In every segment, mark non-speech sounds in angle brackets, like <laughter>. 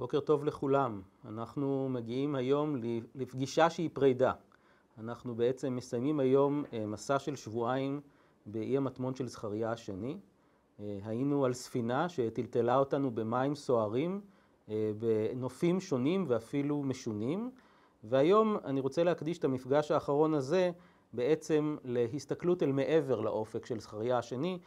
בוקר טוב לכולם. אנחנו מגיעים היום לפגישה שהיא פרידה. אנחנו בעצם מסיימים היום אה, מסע של שבועיים באי המטמון של זכריה השני. אה, היינו על ספינה שטלטלה אותנו במים סוערים, אה, בנופים שונים ואפילו משונים, והיום אני רוצה להקדיש את המפגש האחרון הזה בעצם להסתכלות אל מעבר לאופק של זכריה השני,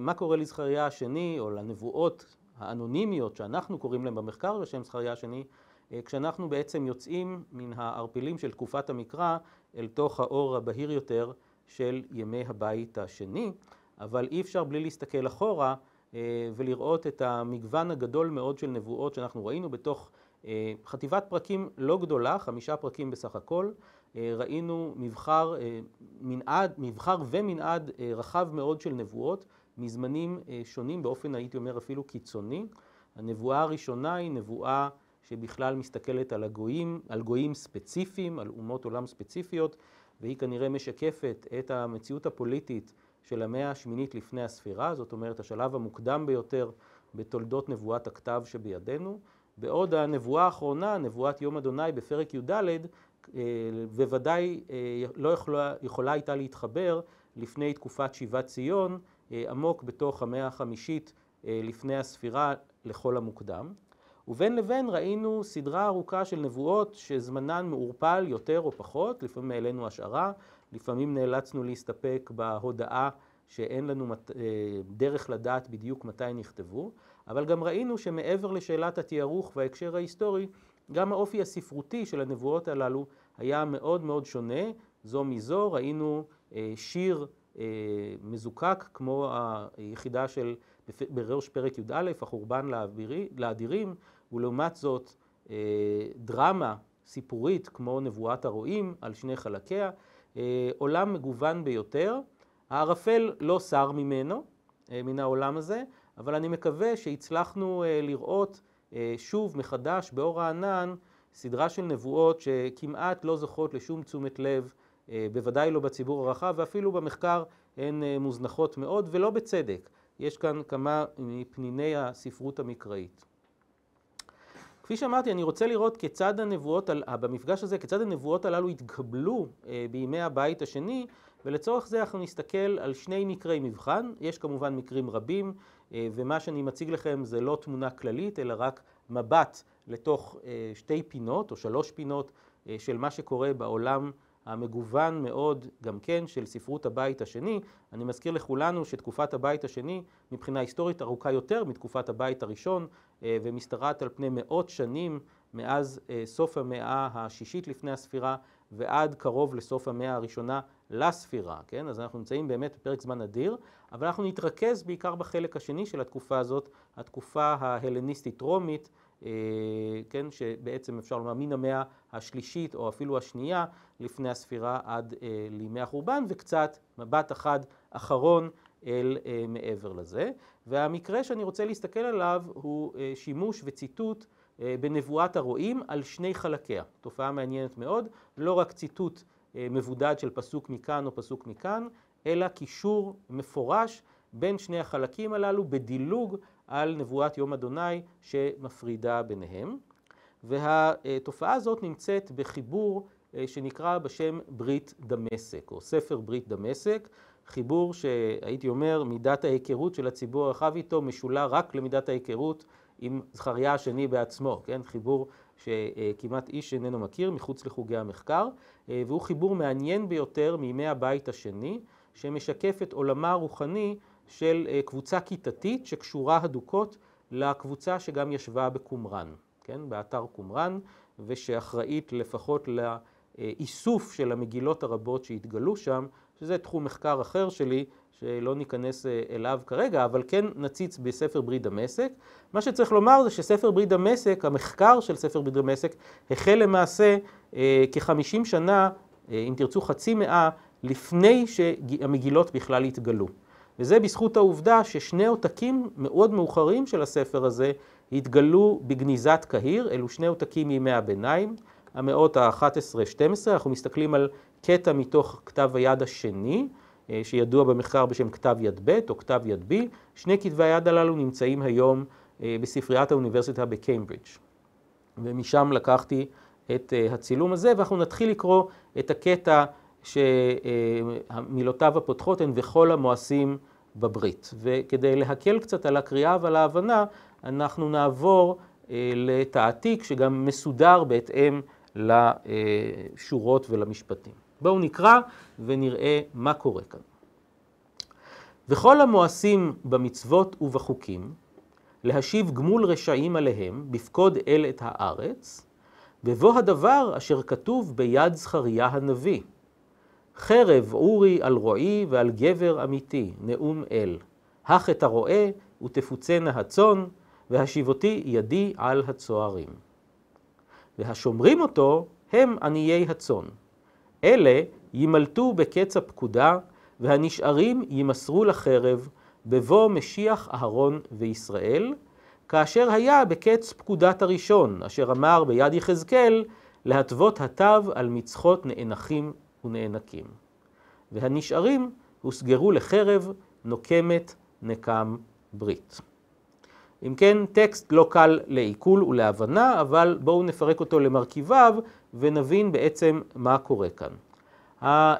מה קורה לזכריה השני או לנבואות האנונימיות שאנחנו קוראים להן במחקר בשם זכריה השני, אה, כשאנחנו בעצם יוצאים מן הערפילים של תקופת המקרא אל תוך האור הבהיר יותר של ימי הבית השני, אבל אי אפשר בלי להסתכל אחורה אה, ולראות את המגוון הגדול מאוד של נבואות שאנחנו ראינו בתוך אה, חטיבת פרקים לא גדולה, חמישה פרקים בסך הכל, ראינו מבחר, מנעד, מבחר ומנעד רחב מאוד של נבואות מזמנים אה, שונים באופן הייתי אומר אפילו קיצוני. הנבואה הראשונה היא נבואה שבכלל מסתכלת על הגויים, על גויים ספציפיים, על אומות עולם ספציפיות, והיא כנראה משקפת את המציאות הפוליטית של המאה השמינית לפני הספירה, זאת אומרת השלב המוקדם ביותר בתולדות נבואת הכתב שבידינו. בעוד הנבואה האחרונה, נבואת יום אדוני בפרק י"ד, אה, בוודאי אה, לא יכולה, יכולה הייתה להתחבר לפני תקופת שיבת ציון, אה, עמוק בתוך המאה החמישית אה, לפני הספירה לכל המוקדם. ובין לבין ראינו סדרה ארוכה של נבואות שזמנן מעורפל יותר או פחות, לפעמים העלינו השערה, לפעמים נאלצנו להסתפק בהודעה שאין לנו אה, דרך לדעת בדיוק מתי נכתבו, אבל גם ראינו שמעבר לשאלת התיארוך וההקשר ההיסטורי, גם האופי הספרותי של הנבואות הללו היה מאוד מאוד שונה זו מזו, ראינו שיר אה, מזוקק, כמו היחידה של, בראש פרק י"א, החורבן לאדירים, ולעומת זאת אה, דרמה סיפורית כמו נבואת הרועים על שני חלקיה, אה, עולם מגוון ביותר. הערפל לא סר ממנו, מן העולם הזה, אבל אני מקווה שהצלחנו לראות שוב מחדש באור הענן סדרה של נבואות שכמעט לא זוכות לשום תשומת לב. אה, בוודאי לא בציבור הרחב, ואפילו במחקר הן אה, מוזנחות מאוד, ולא בצדק. יש כאן כמה מפניני הספרות המקראית. כפי שאמרתי, אני רוצה לראות כיצד הנבואות, על, אה, במפגש הזה, כיצד הנבואות הללו התקבלו בימי הבית השני, ולצורך זה אנחנו נסתכל על שני מקרי מבחן. יש כמובן מקרים רבים, ומה שאני מציג לכם זה לא תמונה כללית, אלא רק מבט לתוך שתי פינות, או שלוש פינות, של מה שקורה בעולם. המגוון מאוד גם כן של ספרות הבית השני. אני מזכיר לכולנו שתקופת הבית השני מבחינה היסטורית ארוכה יותר מתקופת הבית הראשון אה, ומשתרעת על פני מאות שנים מאז אה, סוף המאה השישית לפני הספירה ועד קרוב לסוף המאה הראשונה לספירה, כן? אז אנחנו נמצאים באמת בפרק זמן אדיר, אבל אנחנו נתרכז בעיקר בחלק השני של התקופה הזאת, התקופה ההלניסטית-רומית, אה, כן, שבעצם אפשר לומר מן המאה השלישית או אפילו השנייה לפני הספירה עד אה, לימי החורבן, וקצת מבט אחד אחרון אל אה, מעבר לזה. והמקרה שאני רוצה להסתכל עליו הוא שימוש וציטוט בנבואת הרועים על שני חלקיה. תופעה מעניינת מאוד, לא רק ציטוט מבודד של פסוק מכאן או פסוק מכאן, אלא קישור מפורש בין שני החלקים הללו בדילוג על נבואת יום אדוני שמפרידה ביניהם. והתופעה הזאת נמצאת בחיבור אה, שנקרא בשם ברית דמשק, או ספר ברית דמשק, חיבור שהייתי אומר מידת ההיכרות של הציבור הרחב איתו משולה רק למידת ההיכרות עם זכריה השני בעצמו, כן? חיבור שכמעט איש איננו מכיר מחוץ לחוגי המחקר, אה, והוא חיבור מעניין ביותר מימי הבית השני, שמשקף את עולמה הרוחני של אה, קבוצה כיתתית שקשורה הדוקות לקבוצה שגם ישבה בקומראן, כן, באתר קומראן, ושאחראית לפחות לאיסוף של המגילות הרבות שהתגלו שם, שזה תחום מחקר אחר שלי, שלא ניכנס אה, אליו כרגע, אבל כן נציץ בספר ברית דמשק. מה שצריך לומר זה שספר ברית דמשק, המחקר של ספר ברית דמשק, החל למעשה אה, כ-50 שנה, אם תרצו חצי מאה, לפני שהמגילות בכלל התגלו. וזה בזכות העובדה ששני עותקים מאוד מאוחרים של הספר הזה התגלו בגניזת קהיר, אלו שני עותקים מימי הביניים, המאות ה-11-12, אנחנו מסתכלים על קטע מתוך כתב היד השני, אה, שידוע במחקר בשם כתב יד ב' או כתב יד B, שני כתבי היד הללו נמצאים היום אה, בספריית האוניברסיטה בקיימברידג'. ומשם לקחתי את אה, הצילום הזה, ואנחנו נתחיל לקרוא את הקטע שמילותיו הפותחות הן וכל המואסים בברית. וכדי להקל קצת על הקריאה ועל ההבנה, אנחנו נעבור אה, לתעתיק שגם מסודר בהתאם לשורות ולמשפטים. בואו נקרא ונראה מה קורה כאן. וכל המואסים במצוות ובחוקים, להשיב גמול רשעים עליהם, בפקוד אל את הארץ, בבוא הדבר אשר כתוב ביד זכריה הנביא. חרב אורי על רועי ועל גבר אמיתי, נאום אל. הך את הרועה ותפוצנה הצאן, והשיבותי ידי על הצוערים. והשומרים אותו הם עניי הצאן. אלה יימלטו בקץ הפקודה, והנשארים יימסרו לחרב, בבוא משיח אהרון וישראל, כאשר היה בקץ פקודת הראשון, אשר אמר ביד יחזקאל, להתוות התו על מצחות נאנחים ונאנקים. והנשארים הוסגרו לחרב נוקמת נקם ברית. אם כן, טקסט לא קל לעיכול ולהבנה, אבל בואו נפרק אותו למרכיביו ונבין בעצם מה קורה כאן. אה,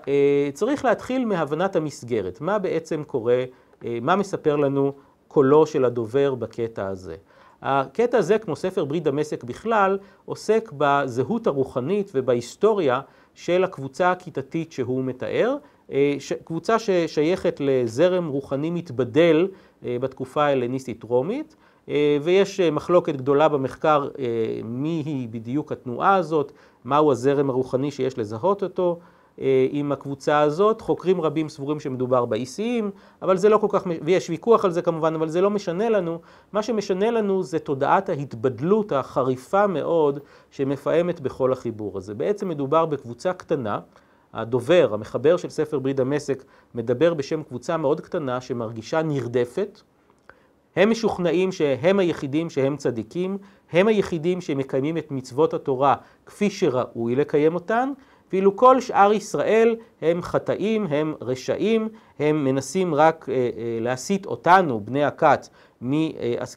צריך להתחיל מהבנת המסגרת, מה בעצם קורה, אה, מה מספר לנו קולו של הדובר בקטע הזה. הקטע הזה, כמו ספר ברית דמשק בכלל, עוסק בזהות הרוחנית ובהיסטוריה של הקבוצה הכיתתית שהוא מתאר, אה, קבוצה ששייכת לזרם רוחני מתבדל אה, בתקופה ההלניסטית-רומית, אה, ויש מחלוקת גדולה במחקר מי היא בדיוק התנועה הזאת, מהו הזרם הרוחני שיש לזהות אותו. אה, עם הקבוצה הזאת. חוקרים רבים סבורים שמדובר באיסיים, אבל זה לא כל כך, ויש ויכוח על זה כמובן, אבל זה לא משנה לנו. מה שמשנה לנו זה תודעת ההתבדלות החריפה מאוד שמפעמת בכל החיבור הזה. בעצם מדובר בקבוצה קטנה. הדובר, המחבר של ספר ברית דמשק, מדבר בשם קבוצה מאוד קטנה שמרגישה נרדפת. הם משוכנעים שהם היחידים שהם צדיקים, הם היחידים שמקיימים את מצוות התורה כפי שראוי לקיים אותן, ואילו כל שאר ישראל הם חטאים, הם רשעים, הם מנסים רק אה, אה, להסיט אותנו, בני הכת, אה,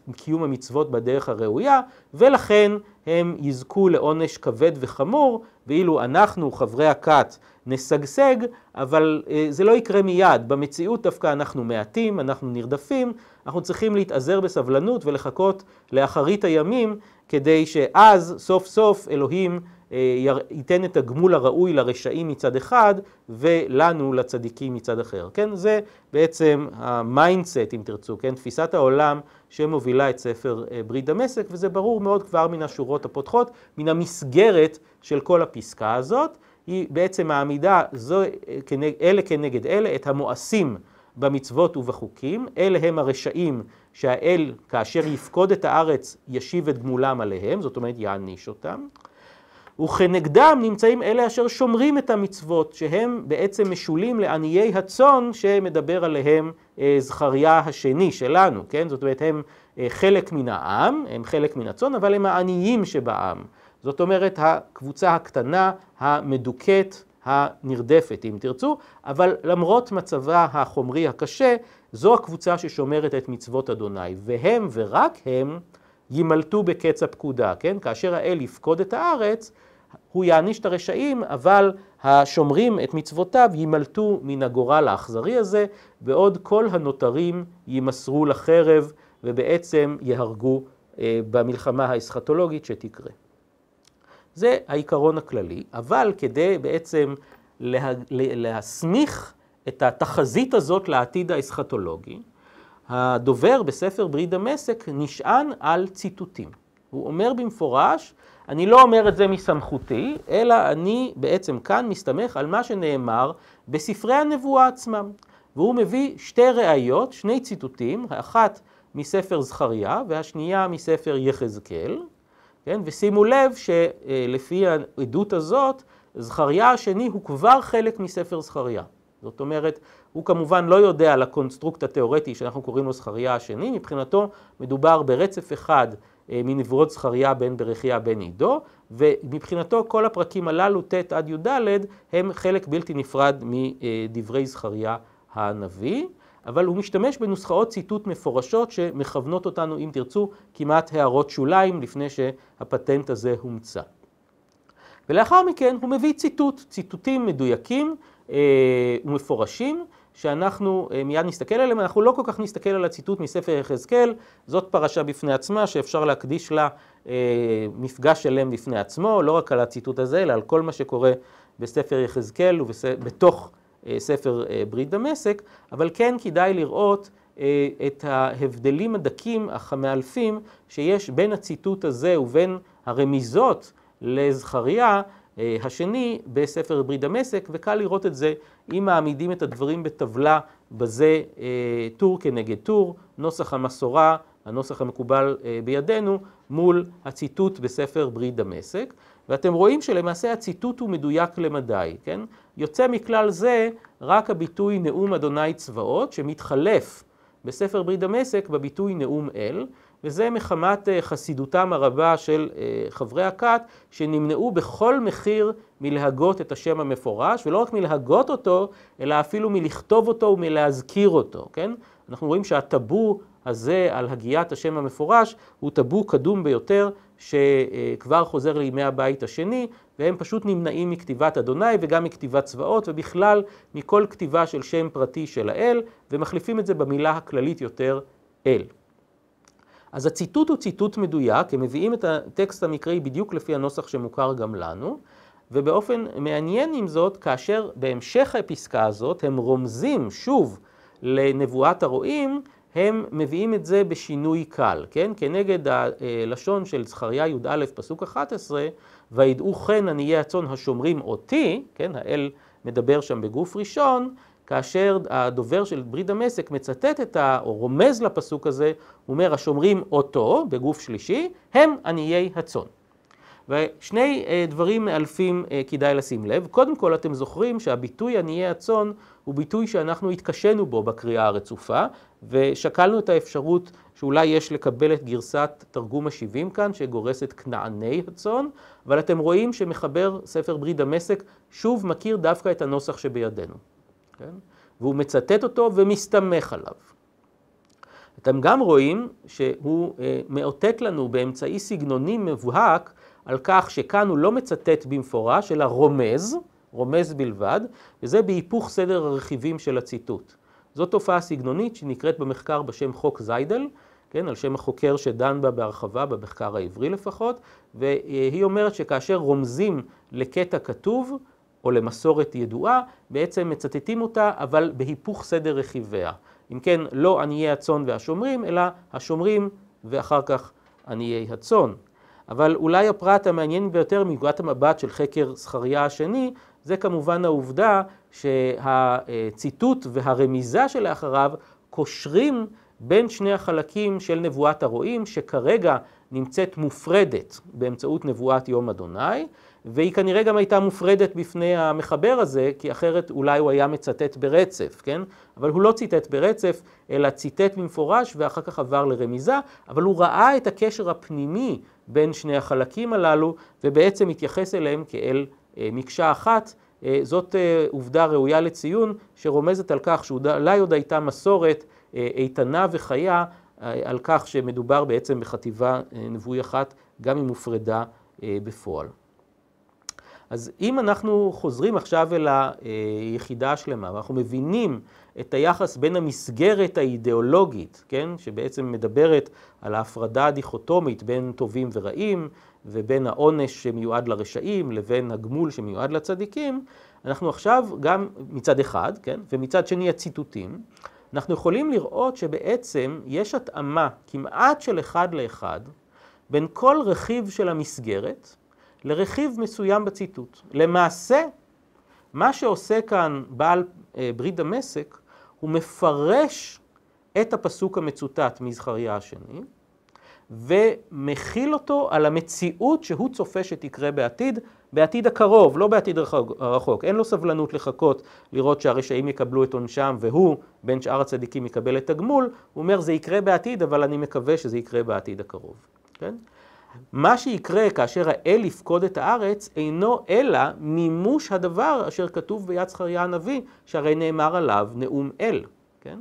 מקיום המצוות בדרך הראויה, ולכן הם יזכו לעונש כבד וחמור, ואילו אנחנו, חברי הכת, נשגשג, אבל זה לא יקרה מיד. במציאות דווקא אנחנו מעטים, אנחנו נרדפים, אנחנו צריכים להתאזר בסבלנות ולחכות לאחרית הימים, כדי שאז סוף סוף אלוהים אה, ייתן את הגמול הראוי לרשעים מצד אחד ולנו לצדיקים מצד אחר. כן, זה בעצם המיינדסט אם תרצו, כן, תפיסת העולם שמובילה את ספר אה, ברית דמשק וזה ברור מאוד כבר מן השורות הפותחות, מן המסגרת של כל הפסקה הזאת, היא בעצם מעמידה זו, אה, אלה כנגד אלה את המואסים במצוות ובחוקים, אלה הם הרשעים שהאל כאשר יפקוד את הארץ ישיב את גמולם עליהם, זאת אומרת יעניש אותם. וכנגדם נמצאים אלה אשר שומרים את המצוות, שהם בעצם משולים לעניי הצאן שמדבר עליהם אה, זכריה השני שלנו, כן? זאת אומרת, הם אה, חלק מן העם, הם חלק מן הצאן, אבל הם העניים שבעם. זאת אומרת, הקבוצה הקטנה, המדוכאת, הנרדפת, אם תרצו, אבל למרות מצבה החומרי הקשה, זו הקבוצה ששומרת את מצוות אדוני, והם ורק הם יימלטו בקץ הפקודה, כן? כאשר האל יפקוד את הארץ, הוא יעניש את הרשעים, אבל השומרים את מצוותיו יימלטו מן הגורל האכזרי הזה, בעוד כל הנותרים יימסרו לחרב ובעצם יהרגו אה, במלחמה האסכתולוגית שתקרה. זה העיקרון הכללי, אבל כדי בעצם לה, להסמיך את התחזית הזאת לעתיד האסכתולוגי, הדובר בספר ברית דמשק נשען על ציטוטים. הוא אומר במפורש אני לא אומר את זה מסמכותי, אלא אני בעצם כאן מסתמך על מה שנאמר בספרי הנבואה עצמם. והוא מביא שתי ראיות, שני ציטוטים, האחת מספר זכריה והשנייה מספר יחזקאל, כן? ושימו לב שלפי העדות הזאת, זכריה השני הוא כבר חלק מספר זכריה. זאת אומרת, הוא כמובן לא יודע על הקונסטרוקט התיאורטי שאנחנו קוראים לו זכריה השני, מבחינתו מדובר ברצף אחד אה, מנבואות זכריה בן ברכיה בן עידו, ומבחינתו כל הפרקים הללו, ט' עד י"ד, הם חלק בלתי נפרד מדברי זכריה הנביא. אבל הוא משתמש בנוסחאות ציטוט מפורשות שמכוונות אותנו, אם תרצו, כמעט הערות שוליים לפני שהפטנט הזה הומצא. ולאחר מכן הוא מביא ציטוט, ציטוטים מדויקים אה, ומפורשים, שאנחנו אה, מיד נסתכל עליהם, אנחנו לא כל כך נסתכל על הציטוט מספר יחזקאל, זאת פרשה בפני עצמה שאפשר להקדיש לה אה, מפגש שלם בפני עצמו, לא רק על הציטוט הזה, אלא על כל מה שקורה בספר יחזקאל ובתוך אה, ספר ברית דמשק, אבל כן כדאי לראות את ההבדלים הדקים אך המאלפים שיש בין הציטוט הזה ובין הרמיזות לזכריה אה, השני בספר ברית דמשק, וקל לראות את זה אם מעמידים את הדברים בטבלה בזה אה, טור כנגד טור, נוסח המסורה, הנוסח המקובל אה, בידינו, מול הציטוט בספר ברית דמשק. ואתם רואים שלמעשה הציטוט הוא מדויק למדי, כן? יוצא מכלל זה רק הביטוי נאום אדוני צבאות, שמתחלף בספר ברית דמשק בביטוי נאום אל, וזה מחמת אה, חסידותם הרבה של אה, חברי הכת, שנמנעו בכל מחיר מלהגות את השם המפורש, ולא רק מלהגות אותו, אלא אפילו מלכתוב אותו ומלהזכיר אותו, כן? אנחנו רואים שהטאבו הזה על הגיית השם המפורש הוא טאבו קדום ביותר, שכבר אה, חוזר לימי הבית השני, והם פשוט נמנעים מכתיבת אדוני וגם מכתיבת צבאות, ובכלל מכל כתיבה של שם פרטי של האל, ומחליפים את זה במילה הכללית יותר, אל. אז הציטוט הוא ציטוט מדויק, הם מביאים את הטקסט המקראי בדיוק לפי הנוסח שמוכר גם לנו, ובאופן מעניין עם זאת, כאשר בהמשך הפסקה הזאת הם רומזים שוב לנבואת הרועים, הם מביאים את זה בשינוי קל, כן? כנגד הלשון של זכריה י"א פסוק 11, וידעו חן עניי הצאן השומרים אותי, כן? האל מדבר שם בגוף ראשון, כאשר הדובר של ברית דמשק מצטט את ה... או רומז לפסוק הזה, הוא אומר, השומרים אותו, בגוף שלישי, הם עניי הצאן. ושני אה, דברים מאלפים אה, כדאי לשים לב. קודם כל, אתם זוכרים שהביטוי עניי הצאן הוא ביטוי שאנחנו התקשינו בו בקריאה הרצופה, ושקלנו את האפשרות שאולי יש לקבל את גרסת תרגום השבעים כאן, שגורסת כנעני הצאן, אבל אתם רואים שמחבר ספר ברית דמשק שוב מכיר דווקא את הנוסח שבידינו. כן? והוא מצטט אותו ומסתמך עליו. אתם גם רואים שהוא אה, מאותת לנו באמצעי סגנוני מבוהק על כך שכאן הוא לא מצטט במפורש, אלא רומז, רומז בלבד, וזה בהיפוך סדר הרכיבים של הציטוט. זו תופעה סגנונית שנקראת במחקר בשם חוק זיידל, כן, על שם החוקר שדן בה בהרחבה, במחקר העברי לפחות, והיא אומרת שכאשר רומזים לקטע כתוב, או למסורת ידועה, בעצם מצטטים אותה, אבל בהיפוך סדר רכיביה. אם כן, לא עניי הצאן והשומרים, אלא השומרים ואחר כך עניי הצאן. אבל אולי הפרט המעניין ביותר מנקודת המבט של חקר זכריה השני, זה כמובן העובדה שהציטוט והרמיזה שלאחריו קושרים בין שני החלקים של נבואת הרועים, שכרגע נמצאת מופרדת באמצעות נבואת יום אדוני, והיא כנראה גם הייתה מופרדת בפני המחבר הזה, כי אחרת אולי הוא היה מצטט ברצף, כן? אבל הוא לא ציטט ברצף, אלא ציטט במפורש ואחר כך עבר לרמיזה, אבל הוא ראה את הקשר הפנימי בין שני החלקים הללו, ובעצם התייחס אליהם כאל אה, מקשה אחת. אה, זאת אה, עובדה ראויה לציון, שרומזת על כך שאולי עוד הייתה מסורת אה, איתנה וחיה, אה, על כך שמדובר בעצם בחטיבה אה, נבואי אחת, גם אם הופרדה אה, בפועל. אז אם אנחנו חוזרים עכשיו אל היחידה השלמה, ואנחנו מבינים את היחס בין המסגרת האידיאולוגית, כן, שבעצם מדברת על ההפרדה הדיכוטומית בין טובים ורעים, ובין העונש שמיועד לרשעים לבין הגמול שמיועד לצדיקים, אנחנו עכשיו גם מצד אחד, כן, ומצד שני הציטוטים, אנחנו יכולים לראות שבעצם יש התאמה כמעט של אחד לאחד בין כל רכיב של המסגרת לרכיב מסוים בציטוט. למעשה, מה שעושה כאן בעל אה, ברית דמשק, הוא מפרש את הפסוק המצוטט מזכריה השני, ומכיל אותו על המציאות שהוא צופה שתקרה בעתיד, בעתיד הקרוב, לא בעתיד הרחוק. אין לו סבלנות לחכות לראות שהרשעים יקבלו את עונשם והוא, בין שאר הצדיקים, יקבל את הגמול. הוא אומר, זה יקרה בעתיד, אבל אני מקווה שזה יקרה בעתיד הקרוב. כן? מה שיקרה כאשר האל יפקוד את הארץ אינו אלא מימוש הדבר אשר כתוב ביד זכריה הנביא, שהרי נאמר עליו נאום אל, כן?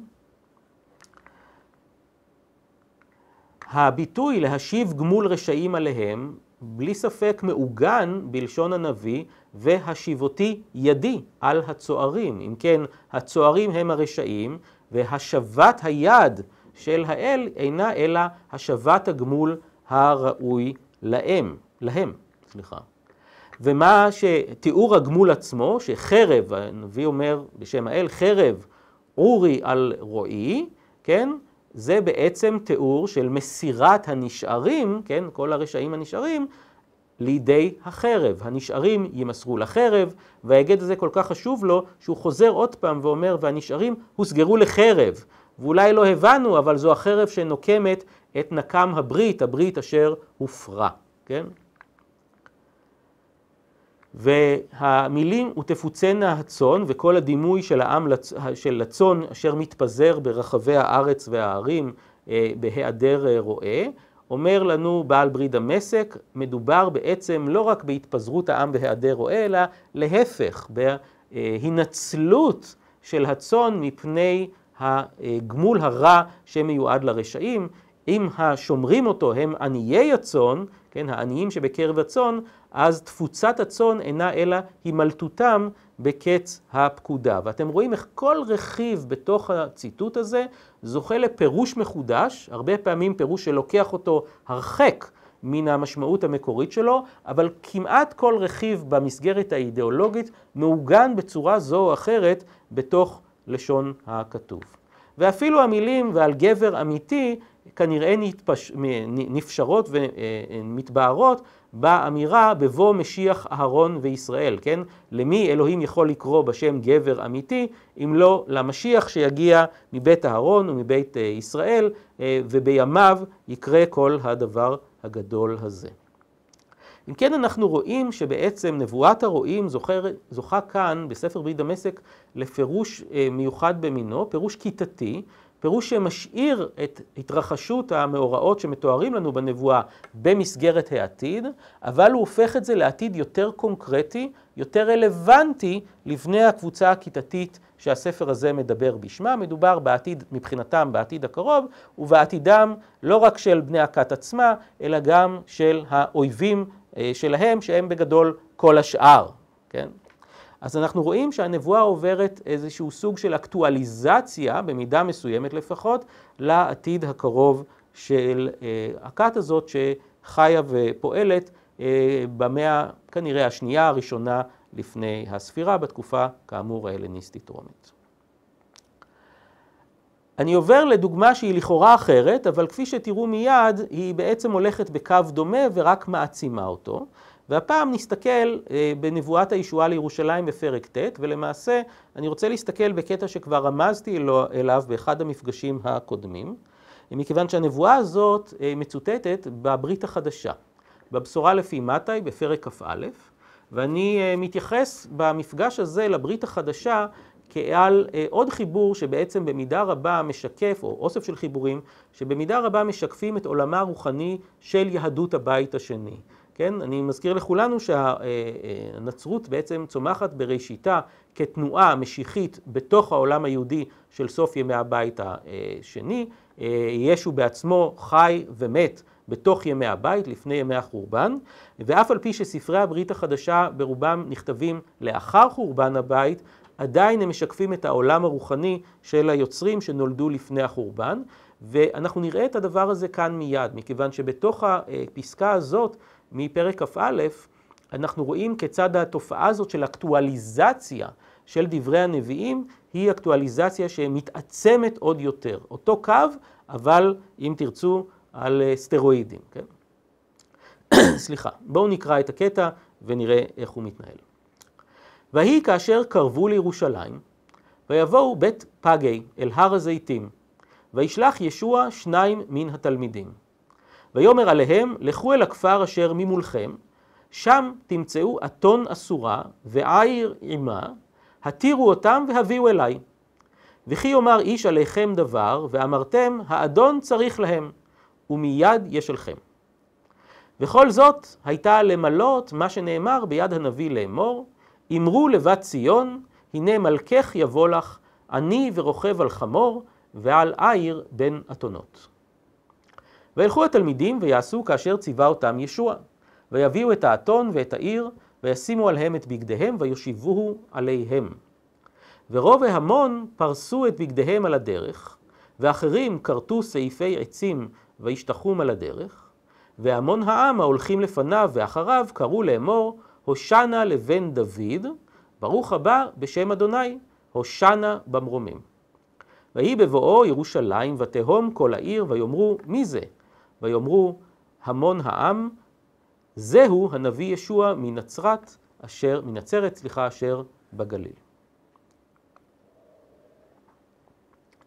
הביטוי להשיב גמול רשעים עליהם, בלי ספק מעוגן בלשון הנביא, והשיבותי ידי על הצוערים. אם כן, הצוערים הם הרשעים, והשבת היד של האל אינה אלא השבת הגמול הראוי להם, להם, סליחה. ומה שתיאור הגמול עצמו, שחרב, הנביא אומר בשם האל, חרב עורי על רועי, כן? זה בעצם תיאור של מסירת הנשארים, כן? כל הרשעים הנשארים, לידי החרב. הנשארים יימסרו לחרב, וההיגד הזה כל כך חשוב לו, שהוא חוזר עוד פעם ואומר, והנשארים הוסגרו לחרב. ואולי לא הבנו, אבל זו החרב שנוקמת את נקם הברית, הברית אשר הופרה, כן? והמילים ותפוצנה הצאן וכל הדימוי של העם של הצאן אשר מתפזר ברחבי הארץ והערים אה, בהיעדר אה, רועה, אומר לנו בעל ברית דמשק, מדובר בעצם לא רק בהתפזרות העם בהיעדר רועה, אלא להפך, בהינצלות של הצאן מפני הגמול הרע שמיועד לרשעים. אם השומרים אותו הם עניי הצאן, כן, העניים שבקרב הצאן, אז תפוצת הצאן אינה אלא הימלטותם בקץ הפקודה. ואתם רואים איך כל רכיב בתוך הציטוט הזה זוכה לפירוש מחודש, הרבה פעמים פירוש שלוקח אותו הרחק מן המשמעות המקורית שלו, אבל כמעט כל רכיב במסגרת האידיאולוגית מעוגן בצורה זו או אחרת בתוך לשון הכתוב. ואפילו המילים ועל גבר אמיתי כנראה נתפש... נפשרות ומתבהרות אה, אה, באמירה בבוא משיח אהרון וישראל, כן? למי אלוהים יכול לקרוא בשם גבר אמיתי, אם לא למשיח שיגיע מבית אהרון ומבית אה, ישראל, ובימיו יקרה כל הדבר הגדול הזה. אם כן, אנחנו רואים שבעצם נבואת הרועים זוכר, זוכה כאן בספר ברית דמשק לפירוש מיוחד במינו, פירוש כיתתי, פירוש שמשאיר את התרחשות המאורעות שמתוארים לנו בנבואה במסגרת העתיד, אבל הוא הופך את זה לעתיד יותר קונקרטי, יותר רלוונטי לבני הקבוצה הכיתתית שהספר הזה מדבר בשמה. מדובר בעתיד, מבחינתם, בעתיד הקרוב, ובעתידם לא רק של בני הכת עצמה, אלא גם של האויבים אה, שלהם, שהם בגדול כל השאר, כן? אז אנחנו רואים שהנבואה עוברת איזשהו סוג של אקטואליזציה, במידה מסוימת לפחות, לעתיד הקרוב של אה, הכת הזאת שחיה ופועלת אה, במאה כנראה השנייה הראשונה לפני הספירה, בתקופה כאמור ההלניסטית רומית. אני עובר לדוגמה שהיא לכאורה אחרת, אבל כפי שתראו מיד, היא בעצם הולכת בקו דומה ורק מעצימה אותו. והפעם נסתכל אה, בנבואת הישועה לירושלים בפרק ט', ולמעשה אני רוצה להסתכל בקטע שכבר רמזתי אליו באחד המפגשים הקודמים, מכיוון שהנבואה הזאת אה, מצוטטת בברית החדשה, בבשורה לפי מתי בפרק כ"א, ואני אה, מתייחס במפגש הזה לברית החדשה כעל עוד חיבור שבעצם במידה רבה משקף, או אוסף של חיבורים, שבמידה רבה משקפים את עולמה הרוחני של יהדות הבית השני. כן? אני מזכיר לכולנו שהנצרות בעצם צומחת בראשיתה כתנועה משיחית בתוך העולם היהודי של סוף ימי הבית השני. ישו בעצמו חי ומת בתוך ימי הבית, לפני ימי החורבן, ואף על פי שספרי הברית החדשה ברובם נכתבים לאחר חורבן הבית, עדיין הם משקפים את העולם הרוחני של היוצרים שנולדו לפני החורבן, ואנחנו נראה את הדבר הזה כאן מיד, מכיוון שבתוך הפסקה הזאת מפרק כ"א, אנחנו רואים כיצד התופעה הזאת של אקטואליזציה של דברי הנביאים היא אקטואליזציה שמתעצמת עוד יותר. אותו קו, אבל אם תרצו, על אה, סטרואידים. כן? <coughs> סליחה, בואו נקרא את הקטע ונראה איך הוא מתנהל. ויהי כאשר קרבו לירושלים, ויבואו בית פגי אל הר הזיתים, וישלח ישוע שניים מן התלמידים. ויאמר עליהם, לכו אל הכפר אשר ממולכם, שם תמצאו אתון אסורה ועיר עמה, התירו אותם והביאו אליי. וכי יאמר איש עליכם דבר, ואמרתם, האדון צריך להם, ומיד ישלכם. וכל זאת הייתה למלות מה שנאמר ביד הנביא לאמור, אמרו לבת ציון, הנה מלכך יבוא לך, עני ורוכב על חמור, ועל עיר בין אתונות. וילכו התלמידים ויעשו כאשר ציווה אותם ישוע. ויביאו את האתון ואת העיר, וישימו עליהם את בגדיהם, ויושיבוהו עליהם. ורוב ההמון פרסו את בגדיהם על הדרך, ואחרים כרתו סעיפי עצים וישתחום על הדרך, והמון העם ההולכים לפניו ואחריו קראו לאמור, הושענא לבן דוד, ברוך הבא בשם אדוני, הושענא במרומים. ויהי בבואו ירושלים ותהום כל העיר, ויאמרו, מי זה? ויאמרו המון העם, זהו הנביא ישוע מנצרת, אשר, מנצרת, סליחה, אשר בגליל.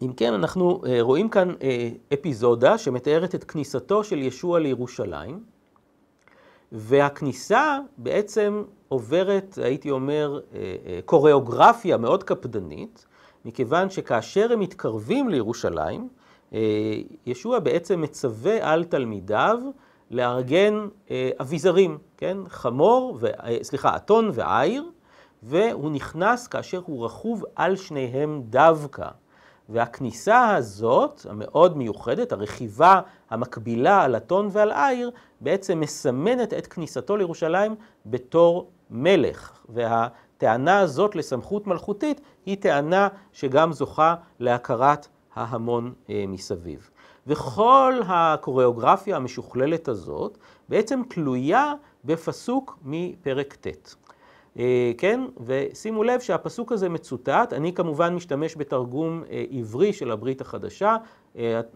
אם כן, אנחנו אה, רואים כאן אה, אפיזודה שמתארת את כניסתו של ישוע לירושלים, והכניסה בעצם עוברת, הייתי אומר, אה, קוריאוגרפיה מאוד קפדנית, מכיוון שכאשר הם מתקרבים לירושלים, אה, ישוע בעצם מצווה על תלמידיו לארגן אה, אביזרים, כן? חמור, ו... אה, סליחה, אתון ועיר, והוא נכנס כאשר הוא רכוב על שניהם דווקא. והכניסה הזאת, המאוד מיוחדת, הרכיבה המקבילה על אתון ועל עיר, בעצם מסמנת את כניסתו לירושלים בתור מלך. והטענה הזאת לסמכות מלכותית היא טענה שגם זוכה להכרת ההמון אה, מסביב. וכל הקוריאוגרפיה המשוכללת הזאת בעצם תלויה בפסוק מפרק ט'. אה, כן? ושימו לב שהפסוק הזה מצוטט, אני כמובן משתמש בתרגום אה, עברי של הברית החדשה,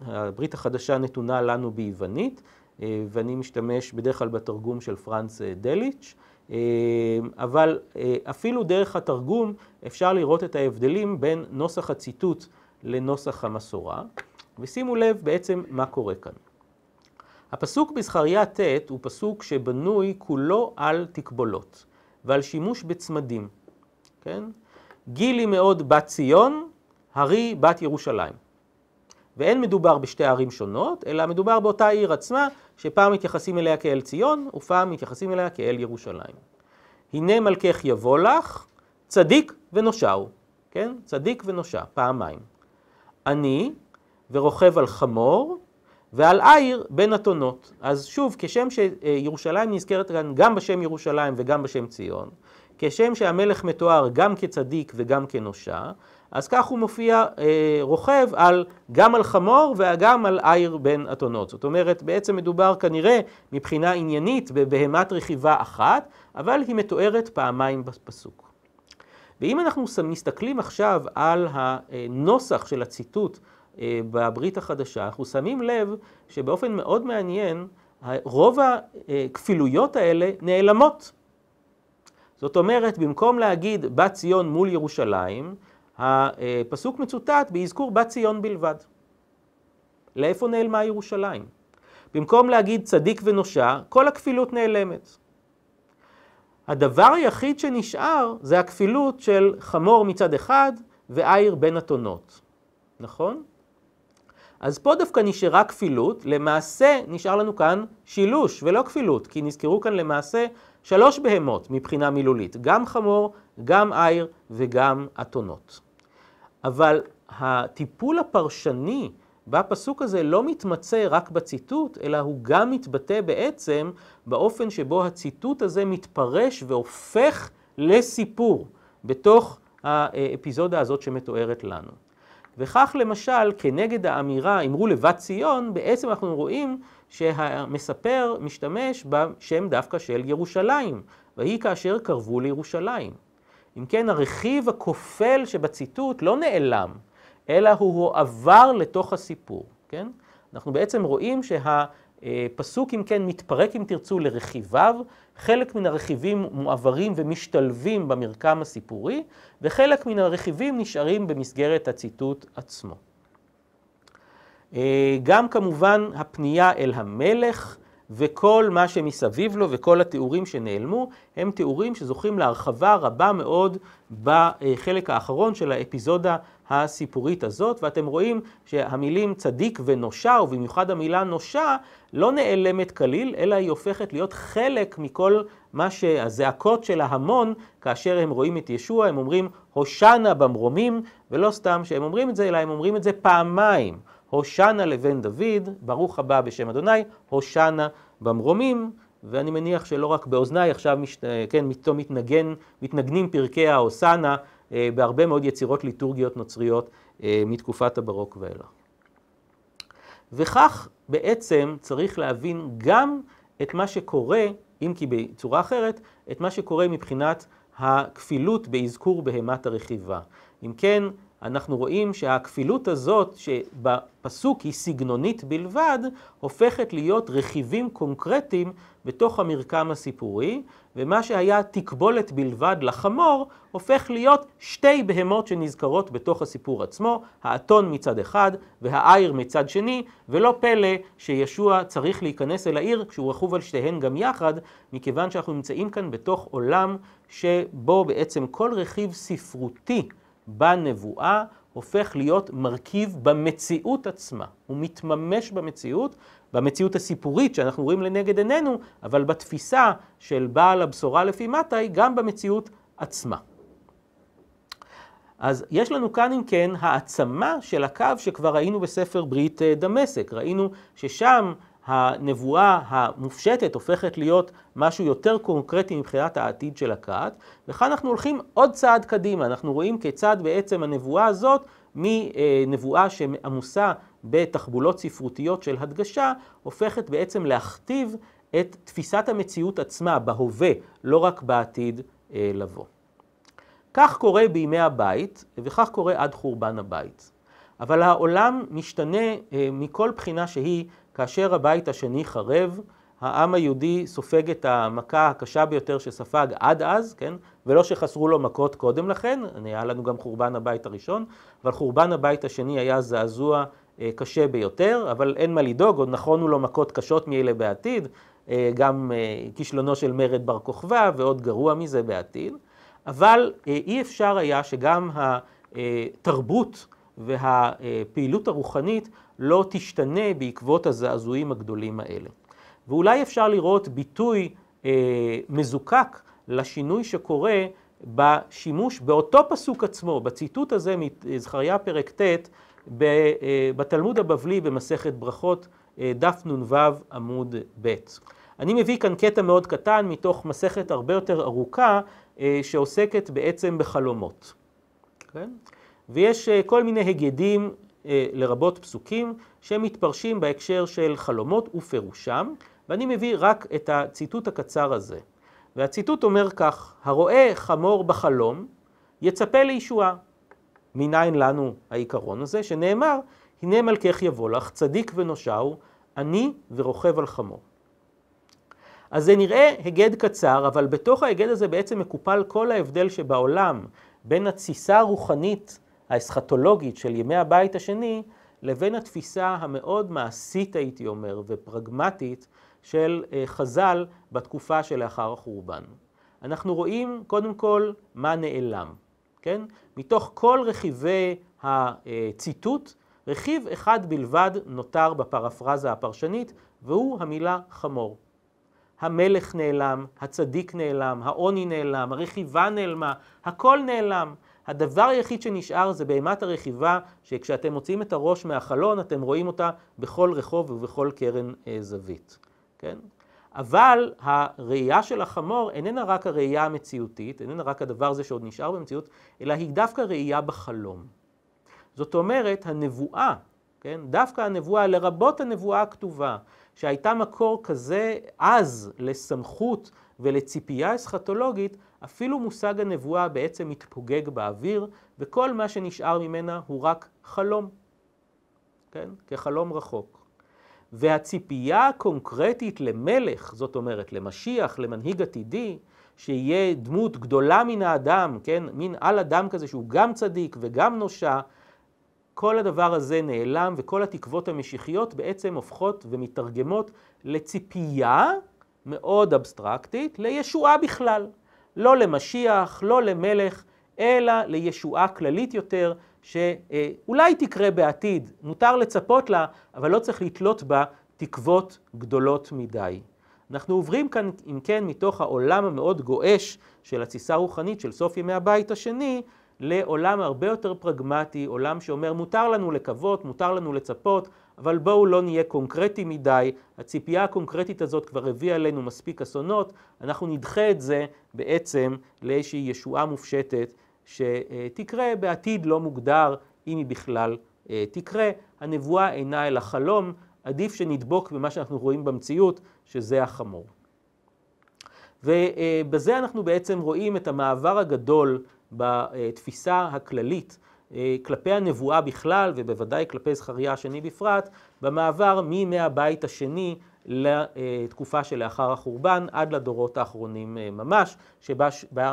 הברית החדשה נתונה לנו ביוונית, ואני משתמש בדרך כלל בתרגום של פרנץ דליץ'. אבל אפילו דרך התרגום אפשר לראות את ההבדלים בין נוסח הציטוט לנוסח המסורה, ושימו לב בעצם מה קורה כאן. הפסוק בזכריה ט' הוא פסוק שבנוי כולו על תקבולות ועל שימוש בצמדים, כן? גילי מאוד בת ציון, הרי בת ירושלים. ואין מדובר בשתי ערים שונות, אלא מדובר באותה עיר עצמה, שפעם מתייחסים אליה כאל ציון, ופעם מתייחסים אליה כאל ירושלים. הנה מלכך יבוא לך, צדיק ונושעו, כן? צדיק ונושע, פעמיים. אני ורוכב על חמור ועל עיר בין אתונות. אז שוב, כשם שירושלים נזכרת כאן גם בשם ירושלים וגם בשם ציון, כשם שהמלך מתואר גם כצדיק וגם כנושע, אז כך הוא מופיע אה, רוכב על, גם על חמור וגם על עיר בין אתונות. זאת אומרת, בעצם מדובר כנראה מבחינה עניינית בבהמת רכיבה אחת, אבל היא מתוארת פעמיים בפסוק. ואם אנחנו מסתכלים עכשיו על הנוסח של הציטוט אה, בברית החדשה, אנחנו שמים לב שבאופן מאוד מעניין, רוב הכפילויות אה, האלה נעלמות. זאת אומרת, במקום להגיד בת ציון מול ירושלים, הפסוק מצוטט באזכור בת ציון בלבד. לאיפה נעלמה ירושלים? במקום להגיד צדיק ונושע, כל הכפילות נעלמת. הדבר היחיד שנשאר זה הכפילות של חמור מצד אחד ועיר בין אתונות, נכון? אז פה דווקא נשארה כפילות, למעשה נשאר לנו כאן שילוש ולא כפילות, כי נזכרו כאן למעשה שלוש בהמות מבחינה מילולית, גם חמור, גם עיר וגם אתונות. אבל הטיפול הפרשני בפסוק הזה לא מתמצה רק בציטוט, אלא הוא גם מתבטא בעצם באופן שבו הציטוט הזה מתפרש והופך לסיפור בתוך האפיזודה הזאת שמתוארת לנו. וכך למשל, כנגד האמירה אמרו לבת ציון, בעצם אנחנו רואים שהמספר משתמש בשם דווקא של ירושלים, והיא כאשר קרבו לירושלים. אם כן, הרכיב הכופל שבציטוט לא נעלם, אלא הוא הועבר לתוך הסיפור, כן? אנחנו בעצם רואים שהפסוק, אם כן, מתפרק, אם תרצו, לרכיביו, חלק מן הרכיבים מועברים ומשתלבים במרקם הסיפורי, וחלק מן הרכיבים נשארים במסגרת הציטוט עצמו. אה, גם כמובן הפנייה אל המלך וכל מה שמסביב לו וכל התיאורים שנעלמו הם תיאורים שזוכים להרחבה רבה מאוד בחלק האחרון של האפיזודה הסיפורית הזאת, ואתם רואים שהמילים צדיק ונושה, ובמיוחד המילה נושה לא נעלמת כליל, אלא היא הופכת להיות חלק מכל מה שהזעקות של ההמון, כאשר הם רואים את ישוע, הם אומרים הושנה במרומים, ולא סתם שהם אומרים את זה, אלא הם אומרים את זה פעמיים. הושנה לבן דוד, ברוך הבא בשם אדוני, הושנה במרומים, ואני מניח שלא רק באוזניי עכשיו, כן, מתנגן, מתנגנים פרקי ההוסנה. אה, בהרבה מאוד יצירות ליטורגיות נוצריות אה, מתקופת הברוק ואילך. וכך בעצם צריך להבין גם את מה שקורה, אם כי בצורה אחרת, את מה שקורה מבחינת הכפילות באזכור בהמת הרכיבה. אם כן, אנחנו רואים שהכפילות הזאת, שבפסוק היא סגנונית בלבד, הופכת להיות רכיבים קונקרטיים בתוך המרקם הסיפורי, ומה שהיה תקבולת בלבד לחמור, הופך להיות שתי בהמות שנזכרות בתוך הסיפור עצמו, האתון מצד אחד והעיר מצד שני, ולא פלא שישוע צריך להיכנס אל העיר כשהוא רכוב על שתיהן גם יחד, מכיוון שאנחנו נמצאים כאן בתוך עולם שבו בעצם כל רכיב ספרותי בנבואה הופך להיות מרכיב במציאות עצמה, הוא מתממש במציאות, במציאות הסיפורית שאנחנו רואים לנגד עינינו, אבל בתפיסה של בעל הבשורה לפי מטה היא גם במציאות עצמה. אז יש לנו כאן אם כן העצמה של הקו שכבר ראינו בספר ברית אה, דמשק. ראינו ששם הנבואה המופשטת הופכת להיות משהו יותר קונקרטי מבחינת העתיד של הכת, וכאן אנחנו הולכים עוד צעד קדימה, אנחנו רואים כיצד בעצם הנבואה הזאת מנבואה אה, שעמוסה בתחבולות ספרותיות של הדגשה, הופכת בעצם להכתיב את תפיסת המציאות עצמה בהווה, לא רק בעתיד אה, לבוא. כך קורה בימי הבית, וכך קורה עד חורבן הבית. אבל העולם משתנה אה, מכל בחינה שהיא, כאשר הבית השני חרב, העם היהודי סופג את המכה הקשה ביותר שספג עד אז, כן? ולא שחסרו לו מכות קודם לכן, היה לנו גם חורבן הבית הראשון, אבל חורבן הבית השני היה זעזוע אה, קשה ביותר, אבל אין מה לדאוג, עוד נכונו לו מכות קשות מאלה בעתיד, אה, גם אה, כישלונו של מרד בר כוכבא ועוד גרוע מזה בעתיד, אבל אי אפשר היה שגם התרבות והפעילות הרוחנית לא תשתנה בעקבות הזעזועים הגדולים האלה. ואולי אפשר לראות ביטוי מזוקק לשינוי שקורה בשימוש באותו פסוק עצמו, בציטוט הזה מזכריה פרק ט', אה, בתלמוד הבבלי במסכת ברכות, אה, דף נ"ו עמוד ב'. אני מביא כאן קטע מאוד קטן מתוך מסכת הרבה יותר ארוכה אה, שעוסקת בעצם בחלומות. כן? ויש כל מיני הגדים, לרבות פסוקים, שמתפרשים בהקשר של חלומות ופירושם, ואני מביא רק את הציטוט הקצר הזה. והציטוט אומר כך, הרואה חמור בחלום, יצפה לישועה. מניין לנו העיקרון הזה, שנאמר, הנה מלכך יבוא לך, צדיק ונושעו, עני ורוכב על חמור. אז זה נראה הגד קצר, אבל בתוך ההגד הזה בעצם מקופל כל ההבדל שבעולם בין התסיסה הרוחנית האסכתולוגית של ימי הבית השני, לבין התפיסה המאוד מעשית, הייתי אומר, ופרגמטית של אה, חז"ל בתקופה שלאחר החורבן. אנחנו רואים קודם כל מה נעלם. כן? מתוך כל רכיבי הציטוט, רכיב אחד בלבד נותר בפרפרזה הפרשנית, והוא המילה חמור. המלך נעלם, הצדיק נעלם, העוני נעלם, הרכיבה נעלמה, הכל נעלם. הדבר היחיד שנשאר זה בהימת הרכיבה, שכשאתם מוציאים את הראש מהחלון, אתם רואים אותה בכל רחוב ובכל קרן אה, זווית. כן? אבל הראייה של החמור איננה רק הראייה המציאותית, איננה רק הדבר הזה שעוד נשאר במציאות, אלא היא דווקא ראייה בחלום. זאת אומרת, הנבואה, כן, דווקא הנבואה, לרבות הנבואה הכתובה, שהייתה מקור כזה עז לסמכות ולציפייה אסכתולוגית, אפילו מושג הנבואה בעצם מתפוגג באוויר, וכל מה שנשאר ממנה הוא רק חלום, כן, כחלום רחוק. והציפייה הקונקרטית למלך, זאת אומרת למשיח, למנהיג עתידי, שיהיה דמות גדולה מן האדם, כן, מין על אדם כזה שהוא גם צדיק וגם נושע, כל הדבר הזה נעלם וכל התקוות המשיחיות בעצם הופכות ומתרגמות לציפייה מאוד אבסטרקטית לישועה בכלל. לא למשיח, לא למלך, אלא לישועה כללית יותר, שאולי תקרה בעתיד, מותר לצפות לה, אבל לא צריך לתלות בה תקוות גדולות מדי. אנחנו עוברים כאן, אם כן, מתוך העולם המאוד גועש של התסיסה הרוחנית של סוף ימי הבית השני, לעולם הרבה יותר פרגמטי, עולם שאומר מותר לנו לקוות, מותר לנו לצפות, אבל בואו לא נהיה קונקרטי מדי, הציפייה הקונקרטית הזאת כבר הביאה עלינו מספיק אסונות, אנחנו נדחה את זה בעצם לאיזושהי ישועה מופשטת שתקרה בעתיד לא מוגדר אם היא בכלל אה, תקרה. הנבואה אינה אלא חלום, עדיף שנדבוק במה שאנחנו רואים במציאות, שזה החמור. ובזה אה, אנחנו בעצם רואים את המעבר הגדול בתפיסה הכללית אה, כלפי הנבואה בכלל, ובוודאי כלפי זכריה השני בפרט, במעבר מימי הבית השני לתקופה שלאחר החורבן, עד לדורות האחרונים אה, ממש, שבה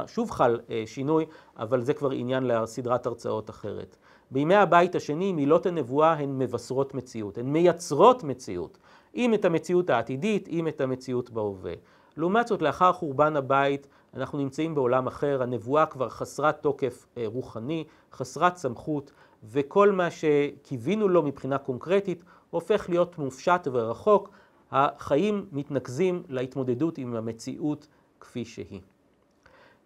שוב חל אה, שינוי, אבל זה כבר עניין לסדרת הרצאות אחרת. בימי הבית השני מילות הנבואה הן מבשרות מציאות, הן מייצרות מציאות, אם את המציאות העתידית, אם את המציאות בהווה. לעומת זאת, לאחר חורבן הבית, אנחנו נמצאים בעולם אחר, הנבואה כבר חסרת תוקף אה, רוחני, חסרת סמכות, וכל מה שקיווינו לו מבחינה קונקרטית הופך להיות מופשט ורחוק, החיים מתנקזים להתמודדות עם המציאות כפי שהיא.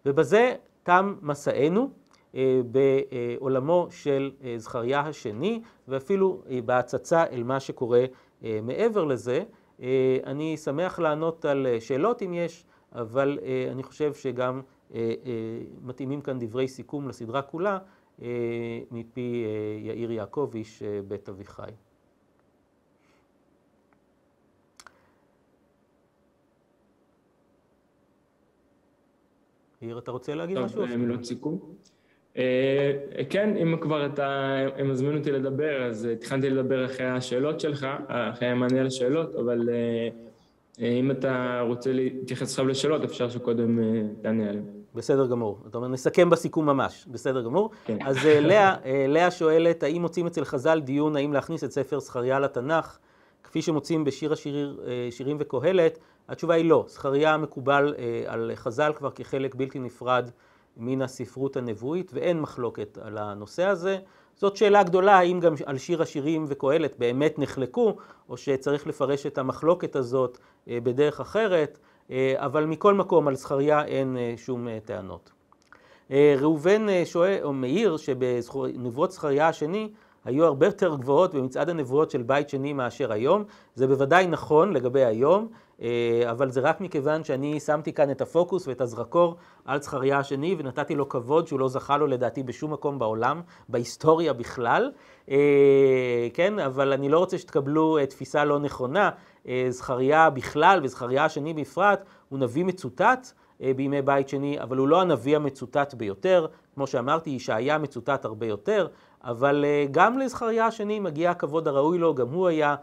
ובזה תם מסענו אה, בעולמו של אה, זכריה השני, ואפילו אה, בהצצה אל מה שקורה מעבר לזה. אני שמח לענות על שאלות אם יש, אבל אני חושב שגם מתאימים כאן דברי סיכום לסדרה כולה מפי יאיר יעקביש בית אביחי. יאיר, אתה רוצה להגיד טוב, משהו? טוב, מילות סיכום. Uh, כן, אם כבר אתה, הם הזמינו אותי לדבר, אז אה, תכננתי לדבר אחרי השאלות שלך, אחרי המענה לשאלות, אבל uh, אם אתה רוצה להתייחס עכשיו לשאלות, אפשר שקודם uh, תענה עליהן. בסדר גמור. זאת אומרת, נסכם בסיכום ממש, בסדר גמור. כן. אז לאה, לאה שואלת, האם מוצאים אצל חז"ל דיון האם להכניס את ספר זכריה לתנ"ך? כפי שמוצאים בשיר השירים אה, וקהלת, התשובה היא לא. זכריה מקובל אה, על חז"ל כבר כחלק בלתי נפרד מן הספרות הנבואית, ואין מחלוקת על הנושא הזה. זאת שאלה גדולה, האם גם על שיר השירים וקהלת באמת נחלקו, או שצריך לפרש את המחלוקת הזאת אה, בדרך אחרת, אבל מכל מקום על זכריה אין שום טענות. ראובן שואל, או מעיר שבנבואות זכריה השני היו הרבה יותר גבוהות במצעד הנבואות של בית שני מאשר היום. זה בוודאי נכון לגבי היום, אה, אבל זה רק מכיוון שאני שמתי כאן את הפוקוס ואת הזרקור על זכריה השני ונתתי לו כבוד שהוא לא זכה לו לדעתי בשום מקום בעולם, בהיסטוריה בכלל. אה, כן, אבל אני לא רוצה שתקבלו אה, תפיסה לא נכונה. זכריה בכלל וזכריה השני בפרט הוא נביא מצוטט. בימי בית שני, אבל הוא לא הנביא המצוטט ביותר. כמו שאמרתי, ישעיה מצוטט הרבה יותר, אבל אה, גם לזכריה השני מגיע הכבוד הראוי לו, גם הוא היה,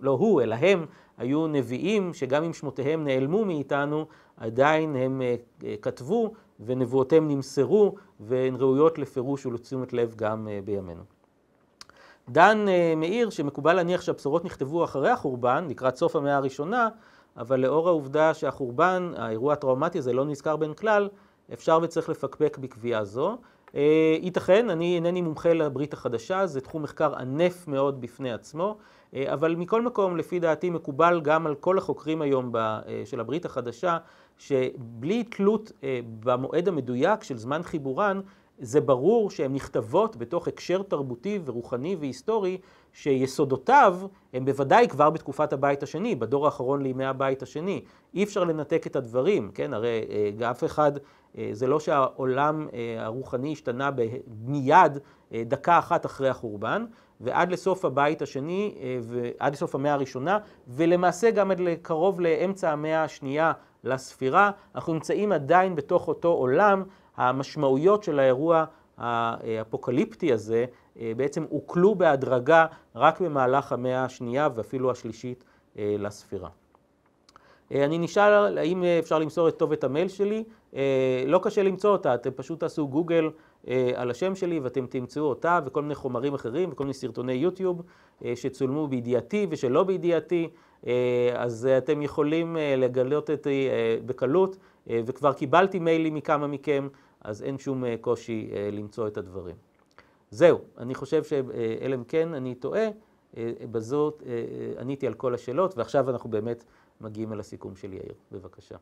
לא הוא, אלא הם, היו נביאים שגם אם שמותיהם נעלמו מאיתנו, עדיין הם אה, אה, כתבו ונבואותיהם נמסרו והן ראויות לפירוש ולתשומת לב גם בימינו. דן מאיר, שמקובל להניח שהבשורות נכתבו אחרי החורבן, לקראת סוף המאה הראשונה, אבל לאור העובדה שהחורבן, האירוע הטראומטי הזה לא נזכר בין כלל, אפשר וצריך לפקפק בקביעה זו. אה, ייתכן, אני אינני מומחה לברית החדשה, זה תחום מחקר ענף מאוד בפני עצמו, אה, אבל מכל מקום, לפי דעתי, מקובל גם על כל החוקרים היום ב, אה, של הברית החדשה, שבלי תלות אה, במועד המדויק של זמן חיבורן, זה ברור שהן נכתבות בתוך הקשר תרבותי ורוחני והיסטורי שיסודותיו הם בוודאי כבר בתקופת הבית השני, בדור האחרון לימי הבית השני. אי אפשר לנתק את הדברים, כן? הרי אה, אף אחד, אה, זה לא שהעולם אה, הרוחני השתנה מיד דקה אחת אחרי החורבן, ועד לסוף הבית השני, ועד לסוף המאה הראשונה, ולמעשה גם עד קרוב לאמצע המאה השנייה לספירה, אנחנו נמצאים עדיין בתוך אותו עולם המשמעויות של האירוע האפוקליפטי הזה אה, בעצם עוקלו בהדרגה רק במהלך המאה השנייה ואפילו השלישית אה, לספירה. אה, אני נשאל האם אפשר למסור את כתובת המייל שלי, לא קשה למצוא אותה, אתם פשוט תעשו גוגל על השם שלי ואתם תמצאו אותה וכל מיני חומרים אחרים וכל מיני סרטוני יוטיוב שצולמו בידיעתי ושלא בידיעתי, אז אתם יכולים לגלות אותי בקלות. אה, וכבר קיבלתי מיילים מכמה מכם, אז אין שום אה, קושי אה, למצוא את הדברים. זהו, אני חושב שאלא אם כן אני טועה, בזאת עניתי על כל השאלות, ועכשיו אנחנו באמת מגיעים אל הסיכום של יאיר. בבקשה.